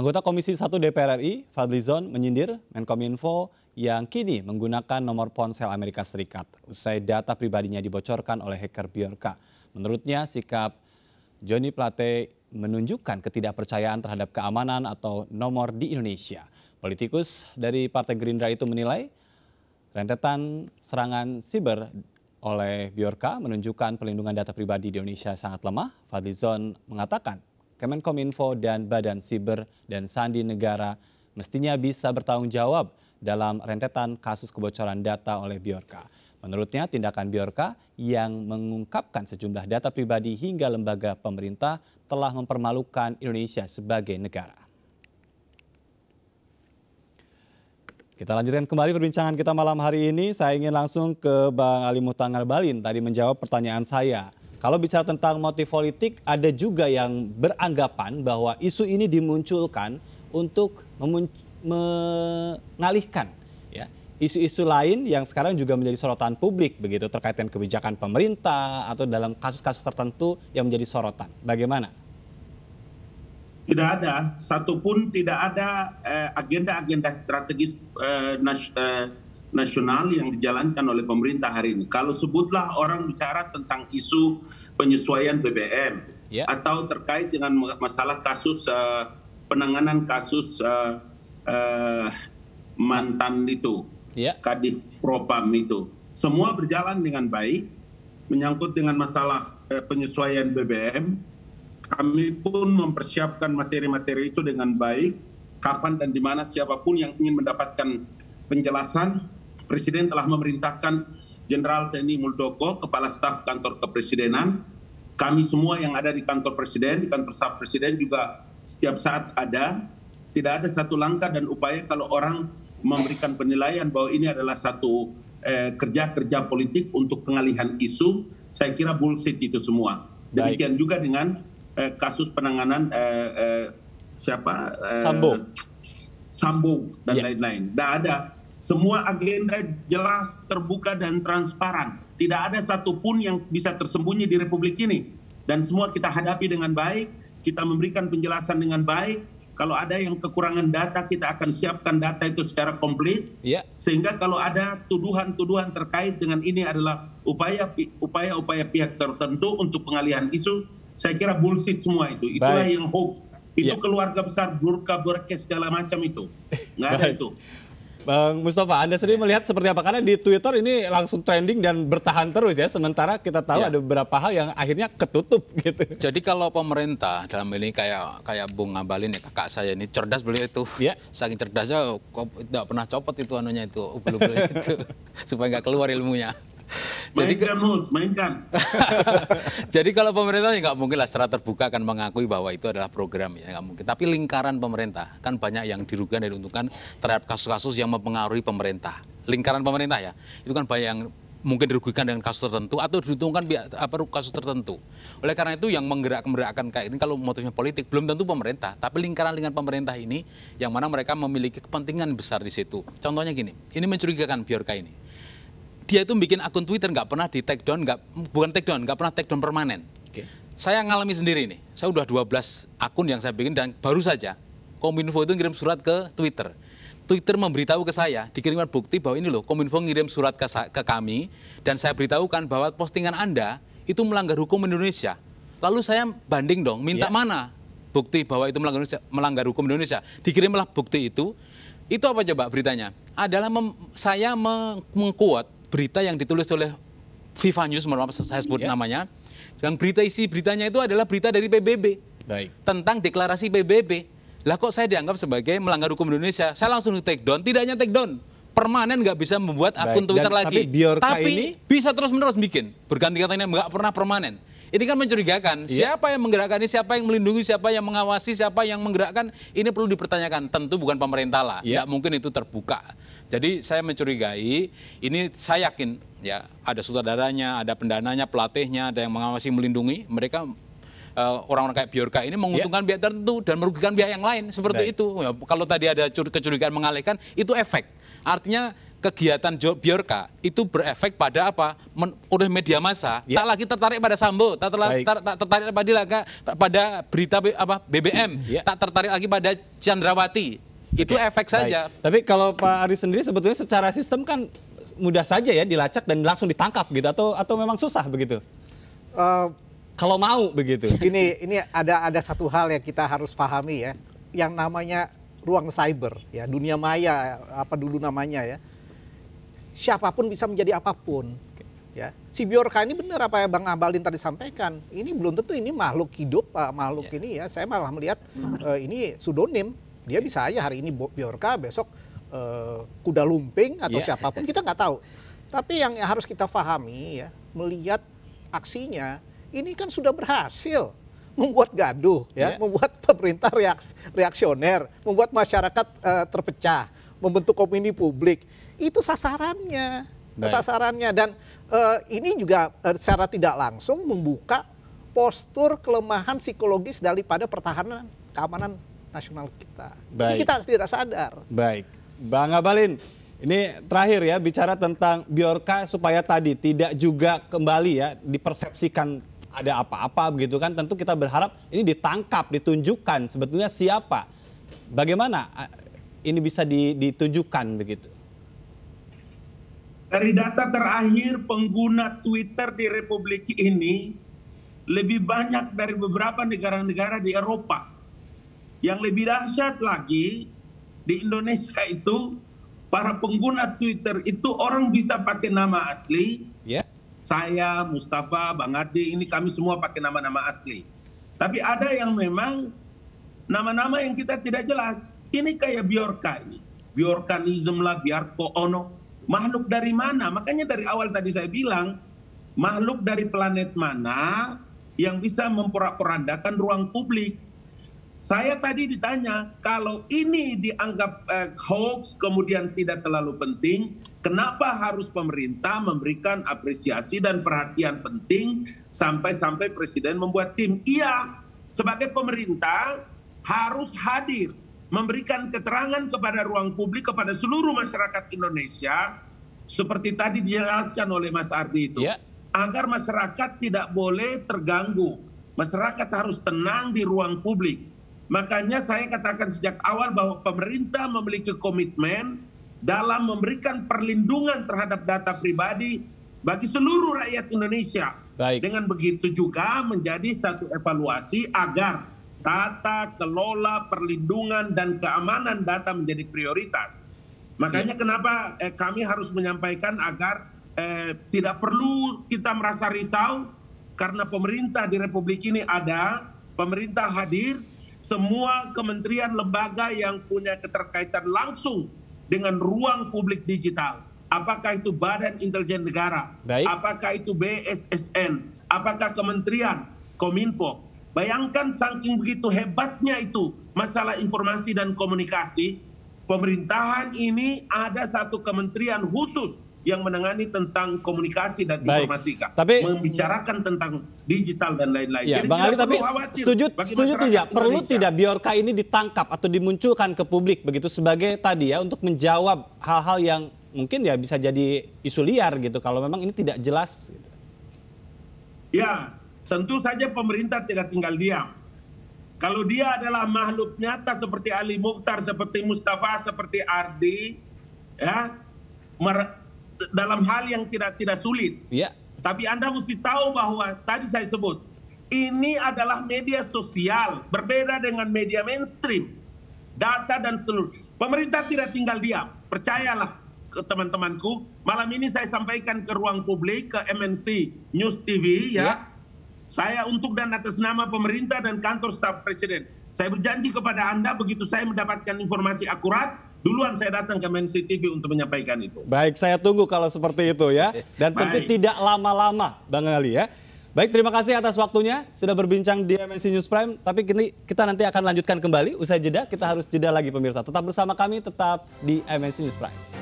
Anggota Komisi 1 DPR RI, Fadlizon, menyindir Menkominfo yang kini menggunakan nomor ponsel Amerika Serikat usai data pribadinya dibocorkan oleh hacker Bjorka. Menurutnya, sikap Johnny Plate menunjukkan ketidakpercayaan terhadap keamanan atau nomor di Indonesia. Politikus dari Partai Gerindra itu menilai rentetan serangan siber oleh Bjorka menunjukkan pelindungan data pribadi di Indonesia sangat lemah. Fadlizon mengatakan Kemenkominfo dan Badan Siber dan Sandi Negara mestinya bisa bertanggung jawab dalam rentetan kasus kebocoran data oleh Biorka. Menurutnya, tindakan Biorka yang mengungkapkan sejumlah data pribadi hingga lembaga pemerintah telah mempermalukan Indonesia sebagai negara. Kita lanjutkan kembali perbincangan kita malam hari ini. Saya ingin langsung ke Bang Ali Mutangar Balin tadi menjawab pertanyaan saya kalau bicara tentang motif politik, ada juga yang beranggapan bahwa isu ini dimunculkan untuk mengalihkan ya, isu-isu lain yang sekarang juga menjadi sorotan publik begitu terkait dengan kebijakan pemerintah atau dalam kasus-kasus tertentu yang menjadi sorotan. Bagaimana? Tidak ada satupun tidak ada eh, agenda-agenda eh, strategis eh, nas, eh, nasional yang dijalankan oleh pemerintah hari ini. Kalau sebutlah orang bicara tentang isu penyesuaian BBM yeah. atau terkait dengan masalah kasus uh, penanganan kasus uh, uh, mantan itu, yeah. Kadif Propam itu, semua berjalan dengan baik. Menyangkut dengan masalah uh, penyesuaian BBM, kami pun mempersiapkan materi-materi itu dengan baik, kapan dan di mana siapapun yang ingin mendapatkan penjelasan Presiden telah memerintahkan Jenderal TNI Muldoko, Kepala Staf Kantor Kepresidenan, kami semua yang ada di kantor Presiden, di kantor staf Presiden juga setiap saat ada. Tidak ada satu langkah dan upaya kalau orang memberikan penilaian bahwa ini adalah satu eh, kerja-kerja eh, politik untuk pengalihan isu, saya kira bullshit itu semua. Demikian Baik. juga dengan eh, kasus penanganan eh, eh, siapa? Eh, Sambo. Sambo dan iya. lain-lain. Ya. Tidak -lain. ada semua agenda jelas, terbuka, dan transparan. Tidak ada satupun yang bisa tersembunyi di Republik ini. Dan semua kita hadapi dengan baik, kita memberikan penjelasan dengan baik. Kalau ada yang kekurangan data, kita akan siapkan data itu secara komplit. Ya. Sehingga kalau ada tuduhan-tuduhan terkait dengan ini adalah upaya-upaya pihak tertentu untuk pengalihan isu, saya kira bullshit semua itu. Itulah Baik. yang hoax. Itu ya. keluarga besar, burka, burkes segala macam itu. Nggak ada itu. Bang Mustafa, Anda sendiri iya. melihat seperti apa? Karena di Twitter ini langsung trending dan bertahan terus ya, sementara kita tahu ya. ada beberapa hal yang akhirnya ketutup gitu. Jadi kalau pemerintah dalam ini kayak kayak Bung Abalin, ya, kakak saya ini cerdas beliau itu, ya. saking cerdasnya kok tidak pernah copot itu anunya itu, ubel itu, supaya nggak keluar ilmunya. mainkan jadi, mus, mainkan. jadi kalau pemerintah ya nggak mungkin lah secara terbuka akan mengakui bahwa itu adalah program ya nggak mungkin. Tapi lingkaran pemerintah kan banyak yang dirugikan dan diuntungkan terhadap kasus-kasus yang mempengaruhi pemerintah. Lingkaran pemerintah ya itu kan banyak yang mungkin dirugikan dengan kasus tertentu atau diuntungkan apa kasus tertentu. Oleh karena itu yang menggerak-menggerakkan kayak ini kalau motifnya politik belum tentu pemerintah, tapi lingkaran lingkaran pemerintah ini yang mana mereka memiliki kepentingan besar di situ. Contohnya gini, ini mencurigakan Biorka ini dia itu bikin akun Twitter nggak pernah di take down, nggak bukan take down, nggak pernah take down permanen. Okay. Saya ngalami sendiri nih. Saya udah 12 akun yang saya bikin dan baru saja Kominfo itu ngirim surat ke Twitter. Twitter memberitahu ke saya, dikirimkan bukti bahwa ini loh, Kominfo ngirim surat ke, ke kami, dan saya beritahukan bahwa postingan Anda itu melanggar hukum Indonesia. Lalu saya banding dong, minta yeah. mana bukti bahwa itu melanggar, melanggar hukum Indonesia. Dikirimlah bukti itu. Itu apa coba beritanya? Adalah mem, saya mengkuat berita yang ditulis oleh Viva News, maaf saya sebut yeah. namanya. Yang berita isi beritanya itu adalah berita dari PBB. Baik. Tentang deklarasi PBB. Lah kok saya dianggap sebagai melanggar hukum Indonesia? Saya langsung take down, tidak hanya take down. Permanen nggak bisa membuat akun Baik. Twitter Dan, lagi. Tapi, tapi ini... bisa terus-menerus bikin. Berganti katanya nggak pernah permanen. Ini kan mencurigakan. Yeah. Siapa yang menggerakkan ini? Siapa yang melindungi? Siapa yang mengawasi? Siapa yang menggerakkan? Ini perlu dipertanyakan. Tentu bukan pemerintah lah. Yeah. Tidak mungkin itu terbuka. Jadi saya mencurigai. Ini saya yakin ya ada sutradaranya, ada pendananya, pelatihnya, ada yang mengawasi, melindungi. Mereka eh, orang-orang kayak Biorka ini iya. menguntungkan yeah. pihak tertentu dan merugikan pihak yang lain seperti Baik. itu. Ya, kalau tadi ada kecurigaan mengalihkan itu efek. Artinya kegiatan Biorka itu berefek pada apa? Men, oleh media massa. Ya. Tak lagi tertarik pada Sambo, tak, terla, ter, tak tertarik pada laga, pada berita apa BBM, ya. tak tertarik lagi pada Chandrawati. Itu Oke. efek saja. Tapi kalau Pak Ari sendiri sebetulnya secara sistem kan mudah saja ya dilacak dan langsung ditangkap gitu atau atau memang susah begitu? Uh, kalau mau begitu. Ini ini ada ada satu hal yang kita harus pahami ya, yang namanya ruang cyber ya dunia maya apa dulu namanya ya siapapun bisa menjadi apapun. Ya, si Biorka ini benar apa ya Bang Abalin tadi sampaikan. Ini belum tentu ini makhluk hidup, uh, makhluk yeah. ini ya. Saya malah melihat uh, ini pseudonym. Dia ya. bisa aja hari ini Biorka, besok uh, kuda lumping atau yeah. siapapun kita nggak tahu. Tapi yang harus kita pahami ya, melihat aksinya ini kan sudah berhasil membuat gaduh ya, yeah. membuat pemerintah reaks reaksioner, membuat masyarakat uh, terpecah, membentuk opini publik itu sasarannya Baik. sasarannya dan uh, ini juga uh, secara tidak langsung membuka postur kelemahan psikologis daripada pertahanan keamanan nasional kita. Baik. Ini kita tidak sadar. Baik. Bang Abalin, ini terakhir ya bicara tentang Biorka supaya tadi tidak juga kembali ya dipersepsikan ada apa-apa begitu kan tentu kita berharap ini ditangkap, ditunjukkan sebetulnya siapa. Bagaimana eh, ini bisa ditunjukkan begitu? Dari data terakhir pengguna Twitter di Republik ini lebih banyak dari beberapa negara-negara di Eropa. Yang lebih dahsyat lagi di Indonesia itu para pengguna Twitter itu orang bisa pakai nama asli. Yeah. Saya, Mustafa, Bang Ade, ini kami semua pakai nama-nama asli. Tapi ada yang memang nama-nama yang kita tidak jelas. Ini kayak Bjorka ini. Bjorkanism lah, Bjarko Ono Makhluk dari mana? Makanya dari awal tadi saya bilang, makhluk dari planet mana yang bisa memporak-porandakan ruang publik? Saya tadi ditanya, kalau ini dianggap eh, hoax kemudian tidak terlalu penting, kenapa harus pemerintah memberikan apresiasi dan perhatian penting sampai-sampai presiden membuat tim? Iya, sebagai pemerintah harus hadir memberikan keterangan kepada ruang publik kepada seluruh masyarakat Indonesia seperti tadi dijelaskan oleh Mas Ardi itu ya. agar masyarakat tidak boleh terganggu masyarakat harus tenang di ruang publik makanya saya katakan sejak awal bahwa pemerintah memiliki komitmen dalam memberikan perlindungan terhadap data pribadi bagi seluruh rakyat Indonesia Baik. Dengan begitu juga menjadi satu evaluasi agar tata kelola perlindungan dan keamanan data menjadi prioritas. Makanya ya. kenapa eh, kami harus menyampaikan agar eh, tidak perlu kita merasa risau karena pemerintah di Republik ini ada, pemerintah hadir, semua kementerian lembaga yang punya keterkaitan langsung dengan ruang publik digital. Apakah itu Badan Intelijen Negara? Baik. Apakah itu BSSN? Apakah Kementerian Kominfo? Bayangkan saking begitu hebatnya itu masalah informasi dan komunikasi, pemerintahan ini ada satu kementerian khusus yang menangani tentang komunikasi dan Baik. informatika, tapi membicarakan tentang digital dan lain-lain. Ya, Bang Ali, tapi setuju, setuju tidak perlu Indonesia. tidak Biorka ini ditangkap atau dimunculkan ke publik begitu sebagai tadi ya untuk menjawab hal-hal yang mungkin ya bisa jadi isu liar gitu kalau memang ini tidak jelas. Gitu. Ya, Tentu saja pemerintah tidak tinggal diam. Kalau dia adalah makhluk nyata seperti Ali Mukhtar, seperti Mustafa, seperti Ardi, ya, dalam hal yang tidak tidak sulit. Ya. Tapi Anda mesti tahu bahwa tadi saya sebut, ini adalah media sosial, berbeda dengan media mainstream. Data dan seluruh. Pemerintah tidak tinggal diam, percayalah ke teman-temanku. Malam ini saya sampaikan ke ruang publik, ke MNC News TV ya. ya saya untuk dan atas nama pemerintah dan kantor staf presiden. Saya berjanji kepada Anda begitu saya mendapatkan informasi akurat, duluan saya datang ke Mensi TV untuk menyampaikan itu. Baik, saya tunggu kalau seperti itu ya. Dan tentu tidak lama-lama Bang Ali ya. Baik, terima kasih atas waktunya sudah berbincang di MNC News Prime. Tapi kini kita nanti akan lanjutkan kembali usai jeda. Kita harus jeda lagi pemirsa. Tetap bersama kami, tetap di MNC News Prime.